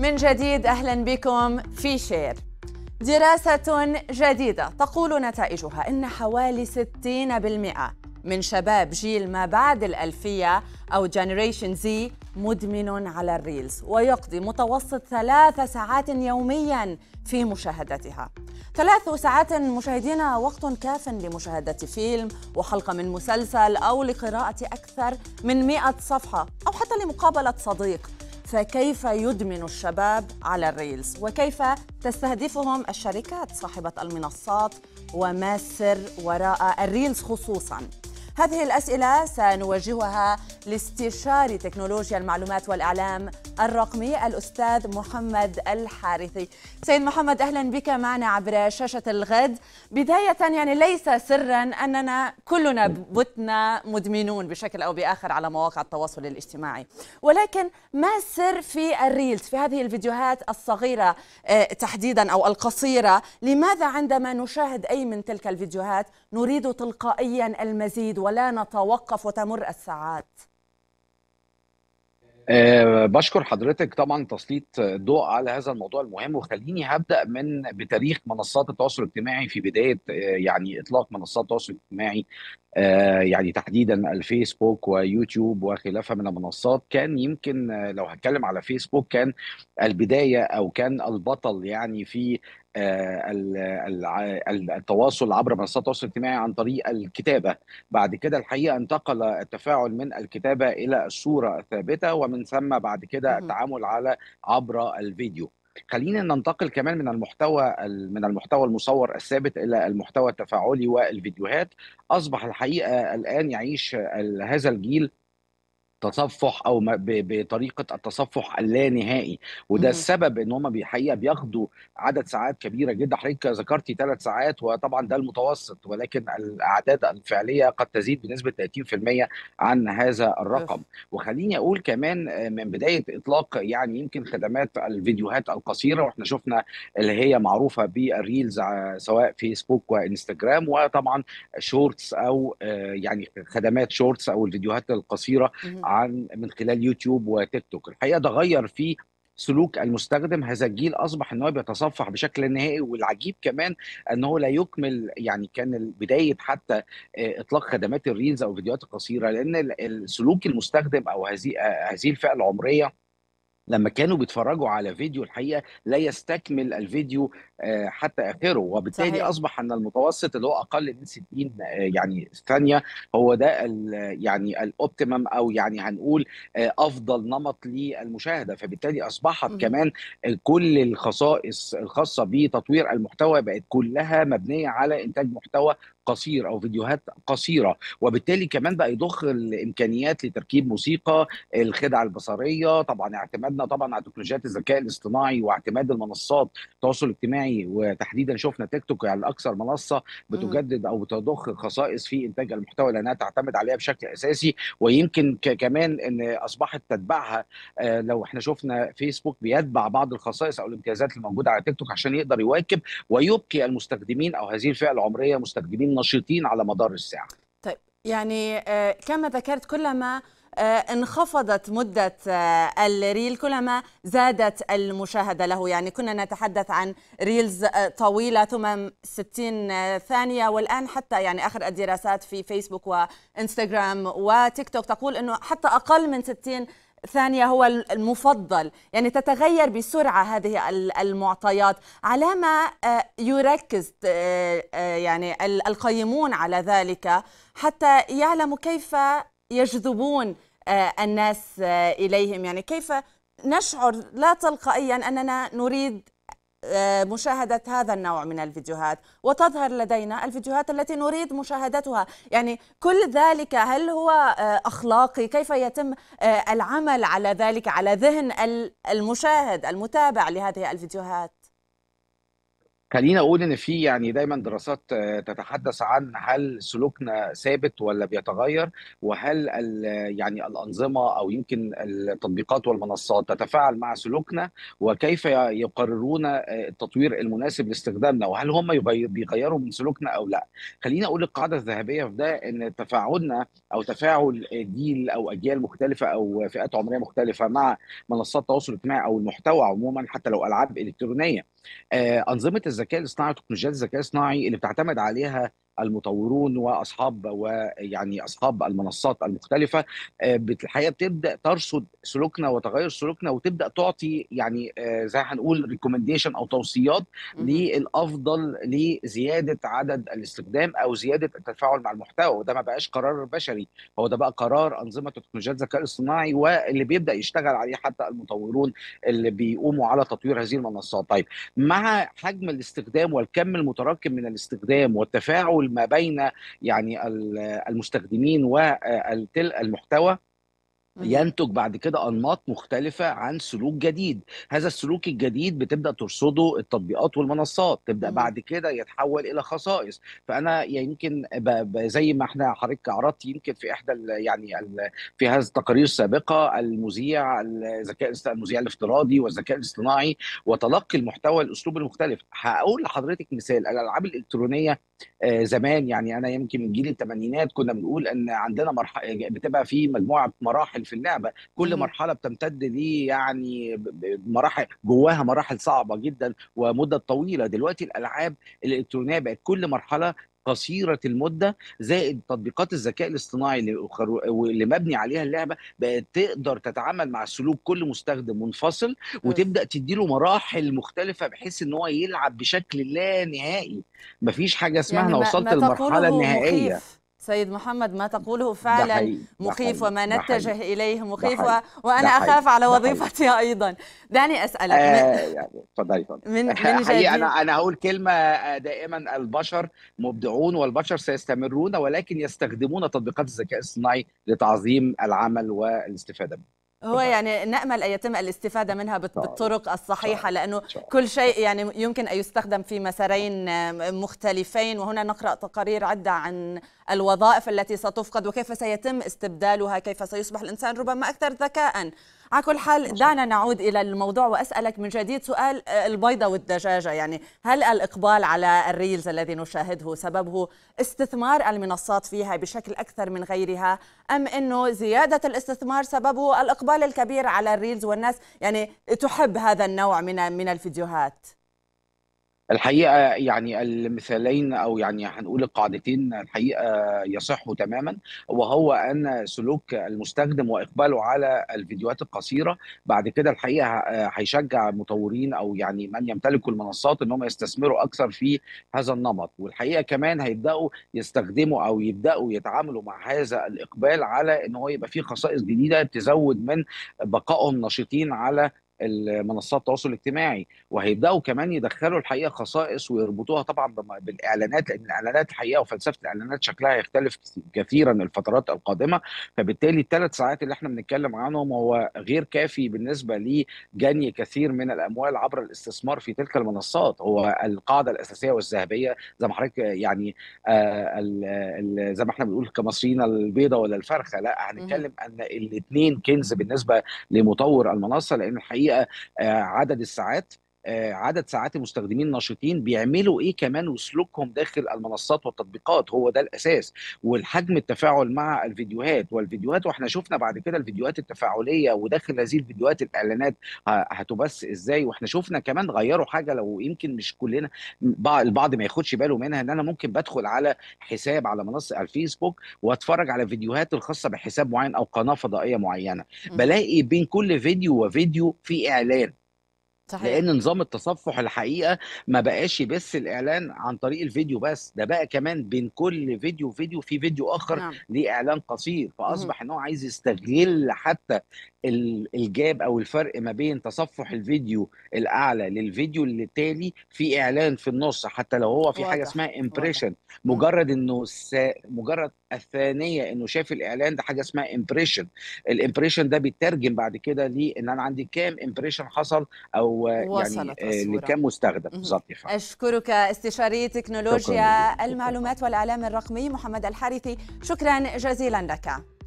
من جديد أهلا بكم في شير دراسة جديدة تقول نتائجها إن حوالي 60% من شباب جيل ما بعد الألفية أو جنريشن زي مدمن على الريلز ويقضي متوسط ثلاث ساعات يوميا في مشاهدتها ثلاث ساعات مشاهدين وقت كاف لمشاهدة فيلم وحلقة من مسلسل أو لقراءة أكثر من مئة صفحة أو حتى لمقابلة صديق فكيف يدمن الشباب على الريلز وكيف تستهدفهم الشركات صاحبة المنصات وما السر وراء الريلز خصوصاً هذه الأسئلة سنوجهها لاستشاري تكنولوجيا المعلومات والإعلام الرقمي الأستاذ محمد الحارثي سيد محمد أهلا بك معنا عبر شاشة الغد بداية يعني ليس سرا أننا كلنا بتنا مدمنون بشكل أو بآخر على مواقع التواصل الاجتماعي ولكن ما السر في الريلز في هذه الفيديوهات الصغيرة آه، تحديدا أو القصيرة لماذا عندما نشاهد أي من تلك الفيديوهات نريد تلقائيا المزيد ولا نتوقف وتمر الساعات أه بشكر حضرتك طبعا تسليط الضوء على هذا الموضوع المهم وخليني هبدا من بتاريخ منصات التواصل الاجتماعي في بدايه آه، يعني اطلاق منصات التواصل الاجتماعي آه، يعني تحديدا الفيسبوك ويوتيوب وخلافها من المنصات كان يمكن آه، لو هتكلم على فيسبوك كان البدايه او كان البطل يعني في آه، التواصل عبر منصات التواصل الاجتماعي عن طريق الكتابه بعد كده الحقيقه انتقل التفاعل من الكتابه الى الصوره الثابته ومن ثم بعد كده التعامل على عبر الفيديو خلينا ننتقل كمان من المحتوى من المحتوى المصور الثابت الى المحتوى التفاعلي والفيديوهات اصبح الحقيقه الان يعيش هذا الجيل تصفح او بطريقه التصفح اللانهائي وده مم. السبب ان هم الحقيقه بياخدوا عدد ساعات كبيره جدا حضرتك ذكرتي ثلاث ساعات وطبعا ده المتوسط ولكن الاعداد الفعليه قد تزيد بنسبه 30% عن هذا الرقم وخليني اقول كمان من بدايه اطلاق يعني يمكن خدمات الفيديوهات القصيره واحنا شفنا اللي هي معروفه بالريلز سواء فيسبوك وانستجرام وطبعا شورتس او آه، يعني خدمات شورتس او الفيديوهات القصيره مم. عن من خلال يوتيوب وتيك توك الحقيقه ده غير في سلوك المستخدم هذا الجيل اصبح ان هو بيتصفح بشكل نهائي والعجيب كمان ان هو لا يكمل يعني كان بدايه حتى آه، اطلاق خدمات الريلز او الفيديوهات القصيره لان سلوك المستخدم او هذه آه، هذه الفئه العمريه لما كانوا بيتفرجوا على فيديو الحقيقه لا يستكمل الفيديو آه، حتى اخره وبالتالي صحيح. اصبح ان المتوسط اللي هو اقل من 60 آه، يعني ثانيه هو ده يعني الاوبتيمم او يعني هنقول آه، افضل نمط للمشاهده فبالتالي اصبحت م. كمان كل الخصائص الخاصه بتطوير المحتوى بقت كلها مبنيه على انتاج محتوى قصير او فيديوهات قصيره وبالتالي كمان بقى يضخ الامكانيات لتركيب موسيقى الخدع البصريه طبعا اعتمادنا طبعا على تكنولوجيات الذكاء الاصطناعي واعتماد المنصات التواصل الاجتماعي وتحديدا شفنا تيك توك يعني اكثر منصه بتجدد او بتضخ خصائص في انتاج المحتوى لانها تعتمد عليها بشكل اساسي ويمكن كمان ان اصبحت تتبعها آه، لو احنا شفنا فيسبوك بيتبع بعض الخصائص او الامتيازات الموجوده على تيك توك عشان يقدر يواكب ويبقي المستخدمين او هذه الفئه العمريه مستخدمين مصريين نشيطين على مدار الساعه طيب يعني آه، كما ذكرت كلما آه، انخفضت مدة آه، الريل كلما زادت المشاهدة له يعني كنا نتحدث عن ريلز طويلة ثم 60 ثانية والآن حتى يعني آخر الدراسات في فيسبوك وإنستغرام وتيك توك تقول أنه حتى أقل من 60 ثانية هو المفضل يعني تتغير بسرعة هذه المعطيات على ما آه، يركز آه، آه، يعني القيمون على ذلك حتى يعلموا كيف يجذبون الناس إليهم يعني كيف نشعر لا تلقائيا أننا نريد آه، مشاهدة هذا النوع من الفيديوهات وتظهر لدينا الفيديوهات التي نريد مشاهدتها يعني كل ذلك هل هو آه، أخلاقي كيف يتم آه، العمل على ذلك على ذهن المشاهد المتابع لهذه الفيديوهات خلينا اقول ان في يعني دايما دراسات آه، تتحدث عن هل سلوكنا ثابت ولا بيتغير وهل يعني الانظمه او يمكن التطبيقات والمنصات تتفاعل مع سلوكنا وكيف يقررون آه، التطوير المناسب لاستخدامنا وهل هم بيغيروا من سلوكنا او لا خلينا اقول القاعده الذهبيه في ده ان تفاعلنا او تفاعل جيل او اجيال مختلفه او فئات عمريه مختلفه مع منصات التواصل الاجتماعي او المحتوى عموما حتى لو العاب الكترونيه آه، انظمه الذكاء الاصطناعي وتكنولوجيات الذكاء الاصطناعي اللي بتعتمد عليها المطورون واصحاب ويعني اصحاب المنصات المختلفه آه، الحقيقه بتبدا ترصد سلوكنا وتغير سلوكنا وتبدا تعطي يعني آه، زي هنقول ريكومنديشن او توصيات للافضل لزياده عدد الاستخدام او زياده التفاعل مع المحتوى وده ما بقاش قرار بشري هو ده بقى قرار انظمه تكنولوجيا الذكاء الاصطناعي واللي بيبدا يشتغل عليه حتى المطورون اللي بيقوموا على تطوير هذه المنصات طيب مع حجم الاستخدام والكم المتراكم من الاستخدام والتفاعل ما بين يعني المستخدمين والمحتوى ينتج بعد كده انماط مختلفه عن سلوك جديد هذا السلوك الجديد بتبدا ترصده التطبيقات والمنصات تبدا بعد كده يتحول الى خصائص فانا يمكن زي ما احنا حضرتك عرضت يمكن في احدى يعني في هذه التقارير السابقه المذيع الذكاء المذيع الافتراضي والذكاء الاصطناعي وتلقي المحتوى الاسلوب المختلف هقول لحضرتك مثال الالعاب الالكترونيه آه، زمان يعني انا يمكن من جيل الثمانينات كنا بنقول ان عندنا مرحله بتبقى في مجموعه مراحل في اللعبه كل مرحله بتمتد ليه يعني مراحل جواها مراحل صعبه جدا ومده طويله دلوقتي الالعاب الالكترونيه بقت كل مرحله قصيره المده زائد تطبيقات الذكاء الاصطناعي اللي مبني عليها اللعبه بقت تقدر تتعامل مع سلوك كل مستخدم منفصل أيوه. وتبدا تديله مراحل مختلفه بحيث ان هو يلعب بشكل لا نهائي مفيش حاجه اسمها يعني انا وصلت للمرحله النهائيه مخيف. سيد محمد ما تقوله فعلا مخيف وما نتجه اليه مخيف وانا اخاف على وظيفتي ايضا دعني اسالك آه، يعني اتفضلي آه من من حقيقة انا انا هقول كلمه دائما البشر مبدعون والبشر سيستمرون ولكن يستخدمون تطبيقات الذكاء الصناعي لتعظيم العمل والاستفاده منه هو يعني نامل ان يتم الاستفاده منها بالطرق الصحيحه لانه كل شيء يعني يمكن ان يستخدم في مسارين مختلفين وهنا نقرا تقارير عده عن الوظائف التي ستفقد وكيف سيتم استبدالها كيف سيصبح الإنسان ربما أكثر ذكاء على كل حال دعنا نعود إلى الموضوع وأسألك من جديد سؤال آه، البيضة والدجاجة يعني هل الإقبال على الريلز الذي نشاهده سببه استثمار المنصات فيها بشكل أكثر من غيرها أم أنه زيادة الاستثمار سببه الإقبال الكبير على الريلز والناس يعني تحب هذا النوع من من الفيديوهات الحقيقه يعني المثالين او يعني هنقول القاعدتين الحقيقه يصحوا تماما وهو ان سلوك المستخدم واقباله على الفيديوهات القصيره بعد كده الحقيقه هيشجع مطورين او يعني من يمتلكوا المنصات ان هم يستثمروا اكثر في هذا النمط والحقيقه كمان هيبداوا يستخدموا او يبداوا يتعاملوا مع هذا الاقبال على ان هو يبقى فيه خصائص جديده تزود من بقائهم نشيطين على منصات التواصل الاجتماعي وهيبداوا كمان يدخلوا الحقيقه خصائص ويربطوها طبعا بالاعلانات لان الاعلانات الحقيقه وفلسفه الاعلانات شكلها يختلف كثيرا الفترات القادمه فبالتالي الثلاث ساعات اللي احنا بنتكلم عنهم هو غير كافي بالنسبه لجني كثير من الاموال عبر الاستثمار في تلك المنصات هو القاعده الاساسيه والذهبيه زي ما حضرتك يعني آه، زي ما احنا بنقول كمصريين البيضه ولا الفرخه لا هنتكلم ان الاثنين كنز بالنسبه لمطور المنصه لان الحقيقه آه، آه، عدد الساعات آه، عدد ساعات المستخدمين الناشطين بيعملوا ايه كمان وسلوكهم داخل المنصات والتطبيقات هو ده الاساس والحجم التفاعل مع الفيديوهات والفيديوهات واحنا شفنا بعد كده الفيديوهات التفاعليه وداخل هذه الفيديوهات الاعلانات هتبث ازاي واحنا شفنا كمان غيروا حاجه لو يمكن مش كلنا البعض ما ياخدش باله منها ان انا ممكن بدخل على حساب على منصه على الفيسبوك واتفرج على فيديوهات الخاصه بحساب معين او قناه فضائيه معينه بلاقي بين كل فيديو وفيديو في اعلان صحيح. لان نظام التصفح الحقيقه ما بقاش بس الاعلان عن طريق الفيديو بس ده بقى كمان بين كل فيديو وفيديو في فيديو اخر نعم. ليه اعلان قصير فاصبح ان هو عايز يستغل حتى الجاب او الفرق ما بين تصفح الفيديو الاعلى للفيديو اللي تالي في اعلان في النص حتى لو هو في واضح. حاجه اسمها امبريشن مجرد انه س... مجرد الثانيه انه شاف الاعلان ده حاجه اسمها امبريشن الامبريشن ده بيترجم بعد كده لي ان انا عندي كام امبريشن حصل او يعني آه، لكام مستخدم بالظبط اشكرك استشاري تكنولوجيا المعلومات والاعلام الرقمي محمد الحارثي شكرا جزيلا لك